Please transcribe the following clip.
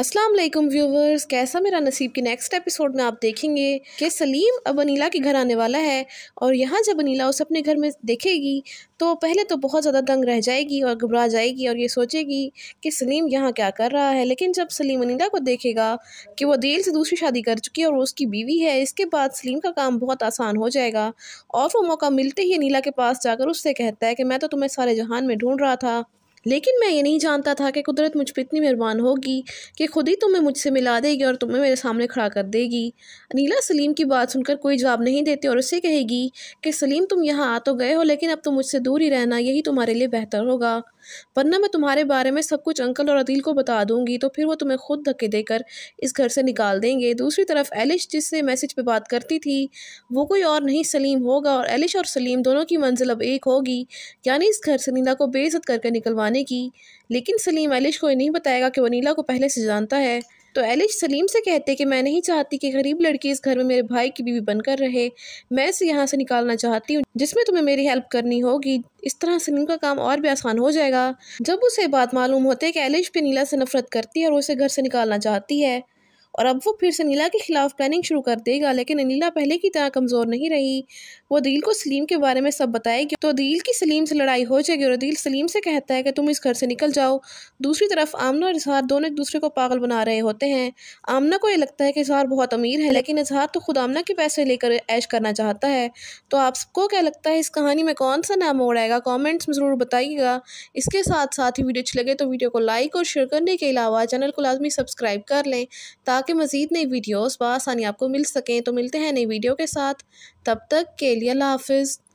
अस्सलाम वालेकुम व्यूवर्स कैसा मेरा नसीब के नेक्स्ट एपिसोड में आप देखेंगे कि सलीम अब अनीला के घर आने वाला है और यहाँ जब अनीला उसे अपने घर में देखेगी तो पहले तो बहुत ज़्यादा दंग रह जाएगी और घबरा जाएगी और ये सोचेगी कि सलीम यहाँ क्या कर रहा है लेकिन जब सलीम अनीला को देखेगा कि वो दिल से दूसरी शादी कर चुकी है और उसकी बीवी है इसके बाद सलीम का काम बहुत आसान हो जाएगा और वो मौका मिलते ही अनिला के पास जाकर उससे कहता है कि मैं तो तुम्हें सारे जहान में ढूँढ रहा था लेकिन मैं ये नहीं जानता था कि कुदरत मुझ पर इतनी मेहरबान होगी कि खुद ही तुम्हें मुझसे मिला देगी और तुम्हें मेरे सामने खड़ा कर देगी अनिला सलीम की बात सुनकर कोई जवाब नहीं देती और उससे कहेगी कि सलीम तुम यहाँ आ तो गए हो लेकिन अब तुम मुझसे दूर ही रहना यही तुम्हारे लिए बेहतर होगा वरना मैं तुम्हारे बारे में सब कुछ अंकल और अदील को बता दूंगी तो फिर वो तुम्हें खुद धक्के देकर इस घर से निकाल देंगे दूसरी तरफ एलिश जिससे मैसेज पे बात करती थी वो कोई और नहीं सलीम होगा और एलिश और सलीम दोनों की मंजिल अब एक होगी यानी इस घर से नीला को बेइज्जत करके निकलवा आने की लेकिन सलीम एलिश को ये नहीं बताएगा कि वनीला को पहले से जानता है तो एलिश सलीम से कहते कि मैं नहीं चाहती कि गरीब लड़की इस घर में मेरे भाई की बीवी बनकर रहे मैं इसे यहाँ से निकालना चाहती हूँ जिसमें तुम्हें मेरी हेल्प करनी होगी इस तरह सलीम का काम और भी आसान हो जाएगा जब उसे बात मालूम होती है कि एलिश भी नीला से नफरत करती है और उसे घर से निकालना चाहती है और अब वो फिर से नीला के खिलाफ प्लानिंग शुरू कर देगा लेकिन नीला पहले की तरह कमज़ोर नहीं रही वो दिल को सलीम के बारे में सब बताएगी तो दिल की सलीम से लड़ाई हो जाएगी और दिल सलीम से कहता है कि तुम इस घर से निकल जाओ दूसरी तरफ आमना और इजहार दोनों एक दूसरे को पागल बना रहे होते हैं आमना को ये लगता है कि इजहार बहुत अमीर है लेकिन इजहार तो खुद आमना के पैसे लेकर ऐश करना चाहता है तो आप सबको क्या लगता है इस कहानी में कौन सा नाम उड़ाएगा कॉमेंट्स में ज़रूर बताइएगा इसके साथ साथ ही वीडियो अच्छी लगे तो वीडियो को लाइक और शेयर करने के अलावा चैनल को लाजमी सब्सक्राइब कर लें ताकि ताकि मज़ीद नई वीडियोज़ बसानी आपको मिल सकें तो मिलते हैं नई वीडियो के साथ तब तक के लिए अल्लाह हाफिज़